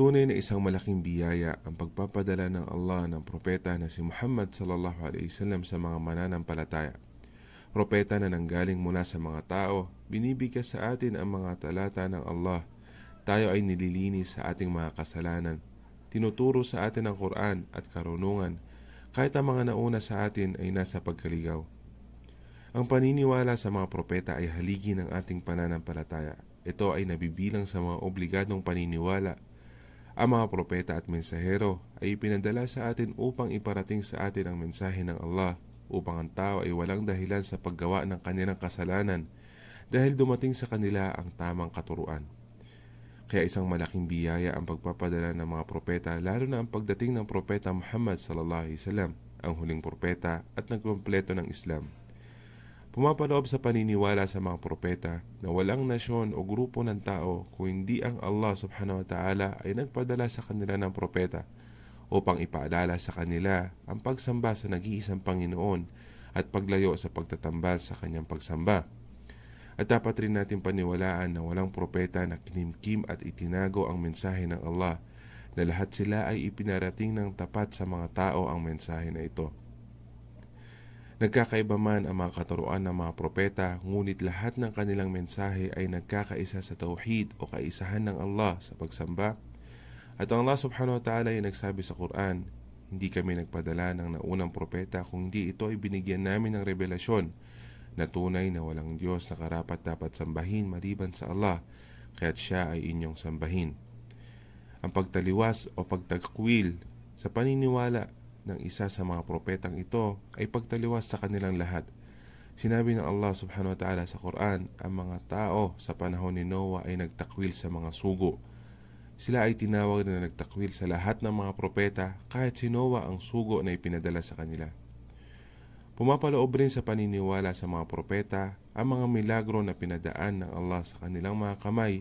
Tunay na isang malaking biyaya ang pagpapadala ng Allah ng propeta na si Muhammad sallallahu alaihi wasallam sa mga mananampalataya. Propeta na nanggaling mula sa mga tao, binibigkas sa atin ang mga talata ng Allah. Tayo ay nililinis sa ating mga kasalanan. Tinuturo sa atin ang Quran at karunungan, kahit ang mga nauna sa atin ay nasa pagkaligaw. Ang paniniwala sa mga propeta ay haligi ng ating pananampalataya. Ito ay nabibilang sa mga obligadong paniniwala ang mga propeta at mensahero ay ipinadala sa atin upang iparating sa atin ang mensahe ng Allah upang ang tao ay walang dahilan sa paggawa ng kanilang kasalanan dahil dumating sa kanila ang tamang katuruan. Kaya isang malaking biyaya ang pagpapadala ng mga propeta lalo na ang pagdating ng propeta Muhammad sallallahu alaihi wasallam, ang huling propeta at nagkumpleto ng Islam pumapaloob sa paniniwala sa mga propeta na walang nasyon o grupo ng tao kung hindi ang Allah subhanahu wa ta'ala ay nagpadala sa kanila ng propeta upang ipaadala sa kanila ang pagsamba sa nag-iisang Panginoon at paglayo sa pagtatambal sa kanyang pagsamba. At dapat rin natin paniwalaan na walang propeta na kinimkim at itinago ang mensahe ng Allah na lahat sila ay ipinarating ng tapat sa mga tao ang mensahe na ito Nagkakaiba man ang mga katuruan ng mga propeta, ngunit lahat ng kanilang mensahe ay nagkakaisa sa tauhid o kaisahan ng Allah sa pagsamba. At ang Allah subhanahu wa ta'ala ay nagsabi sa Quran, hindi kami nagpadala ng naunang propeta kung hindi ito ay binigyan namin ng revelasyon na tunay na walang Diyos na karapat dapat sambahin maliban sa Allah, kaya't siya ay inyong sambahin. Ang pagtaliwas o pagtagkwil sa paniniwala ng isa sa mga propetang ito ay pagtaliwas sa kanilang lahat. Sinabi ng Allah subhanahu wa ta'ala sa Quran, ang mga tao sa panahon ni Noah ay nagtakwil sa mga sugo. Sila ay tinawag na nagtakwil sa lahat ng mga propeta kahit si Noah ang sugo na ipinadala sa kanila. Pumapaloob rin sa paniniwala sa mga propeta ang mga milagro na pinadaan ng Allah sa kanilang mga kamay.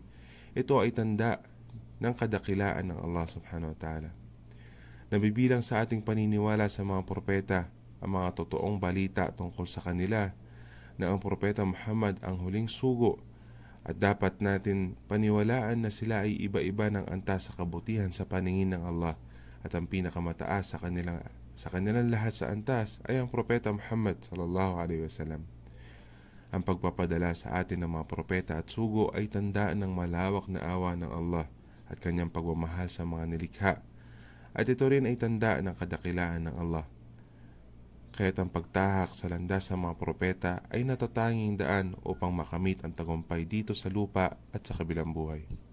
Ito ay tanda ng kadakilaan ng Allah subhanahu wa ta'ala. Nabibilang sa ating paniniwala sa mga propeta ang mga totoong balita tungkol sa kanila na ang propeta Muhammad ang huling sugo at dapat natin paniwalaan na sila ay iba-iba ng antas sa kabutihan sa paningin ng Allah at ang pinakamataas sa kanilang sa kanilang lahat sa antas ay ang propeta Muhammad sallallahu alaihi wasallam. Ang pagpapadala sa atin ng mga propeta at sugo ay tandaan ng malawak na awa ng Allah at kanyang pagmamahal sa mga nilikha at ito rin ay tanda ng kadakilaan ng Allah. Kaya't ang pagtahak sa landas ng mga propeta ay natatanging daan upang makamit ang tagumpay dito sa lupa at sa kabilang buhay.